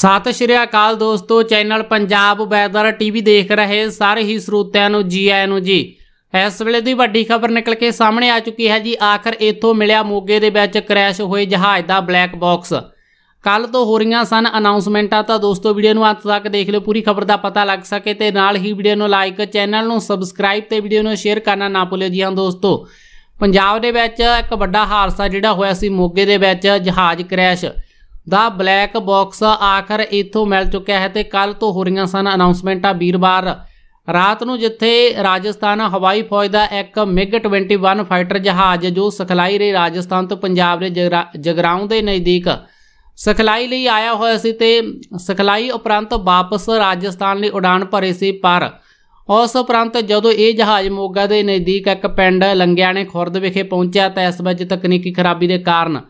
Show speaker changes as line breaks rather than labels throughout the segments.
ਸਤਿ ਸ਼੍ਰੀ ਅਕਾਲ ਦੋਸਤੋ channel Punjab weather TV ਦੇਖ ਰਹੇ ਸਾਰੇ ਹੀ ਸਰੋਤਿਆਂ ਨੂੰ ਜੀ ਆਇਆਂ ਨੂੰ ਜੀ ਇਸ ਵੇਲੇ ਦੀ ਵੱਡੀ ਖਬਰ ਨਿਕਲ ਕੇ ਸਾਹਮਣੇ ਆ ਚੁੱਕੀ ਹੈ ਜੀ ਆਖਰ ਇਥੋਂ ਮਿਲਿਆ ਮੋਗੇ ਦੇ ਵਿੱਚ ਕ੍ਰੈਸ਼ ਹੋਏ ਜਹਾਜ਼ ਦਾ ਬਲੈਕ ਬਾਕਸ ਕੱਲ ਤੋਂ ਹੋ ਰਹੀਆਂ ਸਨ ਅਨਾਉਂਸਮੈਂਟਾਂ ਤਾਂ ਦੋਸਤੋ ਵੀਡੀਓ ਨੂੰ ਅੰਤ ਤੱਕ ਦੇਖ ਲਿਓ ਪੂਰੀ ਖਬਰ ਦਾ ਪਤਾ ਲੱਗ ਸਕੇ ਤੇ ਨਾਲ ਹੀ ਵੀਡੀਓ ਨੂੰ ਲਾਈਕ ਚੈਨਲ ਨੂੰ ਸਬਸਕ੍ਰਾਈਬ ਤੇ ਵੀਡੀਓ ਨੂੰ ਸ਼ੇਅਰ ਕਰਨਾ ਨਾ ਭੁੱਲਿਓ ਜੀ ਹਾਂ ਦੋਸਤੋ ਪੰਜਾਬ ਦੇ ਵਿੱਚ ਇੱਕ ਵੱਡਾ ਹਾਦਸਾ ਜਿਹੜਾ ਹੋਇਆ ਸੀ ਮੋਗੇ ਦੇ ਵਿੱਚ ਜਹਾਜ਼ ਕ੍ਰੈਸ਼ ਦਾ ਬਲੈਕ ਬਾਕਸ ਆਖਰ ਇਥੋਂ ਮਿਲ ਚੁੱਕਿਆ ਹੈ ਤੇ ਕੱਲ ਤੋਂ ਹੋ ਰਹੀਆਂ ਸਨ ਅਨਾਉਂਸਮੈਂਟਾਂ ਵੀਰਵਾਰ ਰਾਤ ਨੂੰ ਜਿੱਥੇ ਰਾਜਸਥਾਨ ਹਵਾਈ ਫੌਜ ਦਾ ਇੱਕ ਮਿਗ 21 ਫਾਈਟਰ ਜਹਾਜ਼ ਜੋ ਸਖਲਾਈ ਰੇ ਰਾਜਸਥਾਨ ਤੋਂ ਪੰਜਾਬ ਦੇ ਜਗਰਾਉਂ ਦੇ ਨਜ਼ਦੀਕ ਸਖਲਾਈ ਲਈ ਆਇਆ ਹੋਇਆ ਸੀ ਤੇ ਸਖਲਾਈ ਉਪਰੰਤ ਵਾਪਸ ਰਾਜਸਥਾਨ ਲਈ ਉਡਾਨ ਭਰੇ ਸੀ ਪਰ ਉਸ ਉਪਰੰਤ ਜਦੋਂ ਇਹ ਜਹਾਜ਼ ਮੋਗਾ ਦੇ ਨਜ਼ਦੀਕ ਇੱਕ ਪਿੰਡ ਲੰਗਿਆਣੇ ਖੁਰਦ ਵਿਖੇ ਪਹੁੰਚਿਆ ਤਾਂ ਇਸ ਵਿੱਚ ਤਕਨੀਕੀ ਖਰਾਬੀ ਦੇ ਕਾਰਨ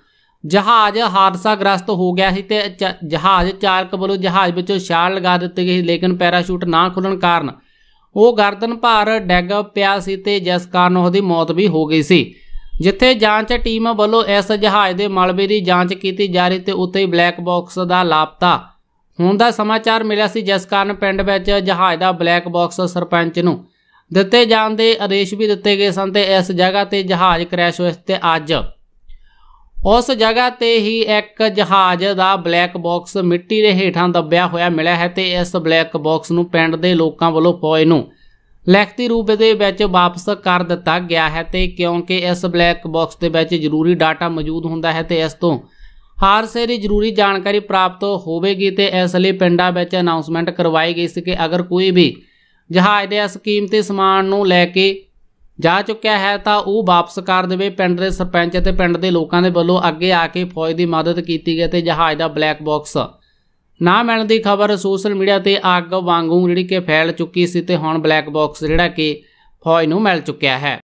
ਜਹਾਜ਼ ਹਾਦਸਾਗ੍ਰਸਤ ਹੋ ਗਿਆ ਸੀ ਤੇ ਜਹਾਜ਼ ਚਾਲਕ ਵੱਲੋਂ ਜਹਾਜ਼ ਵਿੱਚੋਂ ਛਾਲ ਲਗਾ ਦਿੱਤੀ ਗਈ ਲੇਕਿਨ ਪੈਰਾਸ਼ੂਟ ਨਾ ਖੁੱਲਣ ਕਾਰਨ ਉਹ ਗਰਦਨ ਭਾਰ ਡੈਗ ਪਿਆ ਸੀ ਤੇ ਜਿਸ ਕਾਰਨ ਉਹਦੀ ਮੌਤ ਵੀ ਹੋ ਗਈ ਸੀ ਜਿੱਥੇ ਜਾਂਚ ਟੀਮ ਵੱਲੋਂ ਇਸ ਜਹਾਜ਼ ਦੇ ਮਲਬੇ ਦੀ ਜਾਂਚ ਕੀਤੀ ਜਾ ਰਹੀ ਤੇ ਉੱਤੇ ਹੀ ਬਲੈਕ ਬਾਕਸ ਦਾ ਲਾਪਤਾ ਹੋਣ ਦਾ ਸਮਾਚਾਰ ਮਿਲਿਆ ਸੀ ਜਿਸ ਕਾਰਨ ਪਿੰਡ ਵਿੱਚ ਜਹਾਜ਼ ਦਾ ਬਲੈਕ ਬਾਕਸ ਸਰਪੰਚ ਨੂੰ ਦਿੱਤੇ ਜਾਣ ਦੇ ਆਦੇਸ਼ ਵੀ ਦਿੱਤੇ ਗਏ ਸਨ ਤੇ ਇਸ ਜਗ੍ਹਾ ਤੇ ਜਹਾਜ਼ ਕ੍ਰੈਸ਼ ਹੋਇਆ ਤੇ ਅੱਜ ਉਸ ਜਗ੍ਹਾ ਤੇ ਹੀ ਇੱਕ ਜਹਾਜ਼ ਦਾ ਬਲੈਕ ਬਾਕਸ ਮਿੱਟੀ ਦੇ ਹੇਠਾਂ ਦੱਬਿਆ ਹੋਇਆ ਮਿਲਿਆ ਹੈ ਤੇ ਇਸ ਬਲੈਕ ਬਾਕਸ ਨੂੰ ਪਿੰਡ ਦੇ ਲੋਕਾਂ ਵੱਲੋਂ ਫੌਜ ਨੂੰ ਲਿਖਤੀ ਰੂਪ ਦੇ ਵਿੱਚ ਵਾਪਸ ਕਰ ਦਿੱਤਾ ਗਿਆ ਹੈ ਤੇ ਕਿਉਂਕਿ ਇਸ ਬਲੈਕ ਬਾਕਸ ਦੇ ਵਿੱਚ ਜ਼ਰੂਰੀ ਡਾਟਾ ਮੌਜੂਦ ਹੁੰਦਾ ਹੈ ਤੇ ਇਸ ਤੋਂ ਹਰ ਸੇਰੀ ਜ਼ਰੂਰੀ ਜਾਣਕਾਰੀ ਪ੍ਰਾਪਤ ਹੋਵੇਗੀ ਤੇ ਇਸ ਲਈ ਪਿੰਡਾਂ ਵਿੱਚ ਅਨਾਉਂਸਮੈਂਟ ਕਰਵਾਈ ਗਈ ਸੀ ਕਿ ਅਗਰ ਕੋਈ ਵੀ ਜਹਾਜ਼ ਦੇ ਇਸ ਕੀਮਤੀ ਸਮਾਨ ਨੂੰ ਲੈ ਕੇ ਜਾ ਚੁੱਕਿਆ ਹੈ ਤਾਂ ਉਹ ਵਾਪਸ ਕਰ ਦੇਵੇ ਪਿੰਡ ਦੇ ਸਰਪੰਚ ਅਤੇ ਪਿੰਡ ਦੇ ਲੋਕਾਂ ਦੇ ਵੱਲੋਂ ਅੱਗੇ ਆ ਕੇ ਫੌਜ ਦੀ ਮਦਦ ਕੀਤੀ ਗਈ ਤੇ ਜਹਾਜ਼ ਦਾ ਬਲੈਕ ਬਾਕਸ ਨਾ ਮਿਲਣ ਦੀ ਖਬਰ ਸੋਸ਼ਲ ਮੀਡੀਆ ਤੇ ਅੱਗ ਵਾਂਗੂ ਜਿਹੜੀ ਕਿ ਫੈਲ ਚੁੱਕੀ ਸੀ ਤੇ ਹੁਣ ਬਲੈਕ ਬਾਕਸ ਜਿਹੜਾ ਕਿ ਫੌਜ ਨੂੰ ਮਿਲ ਚੁੱਕਿਆ ਹੈ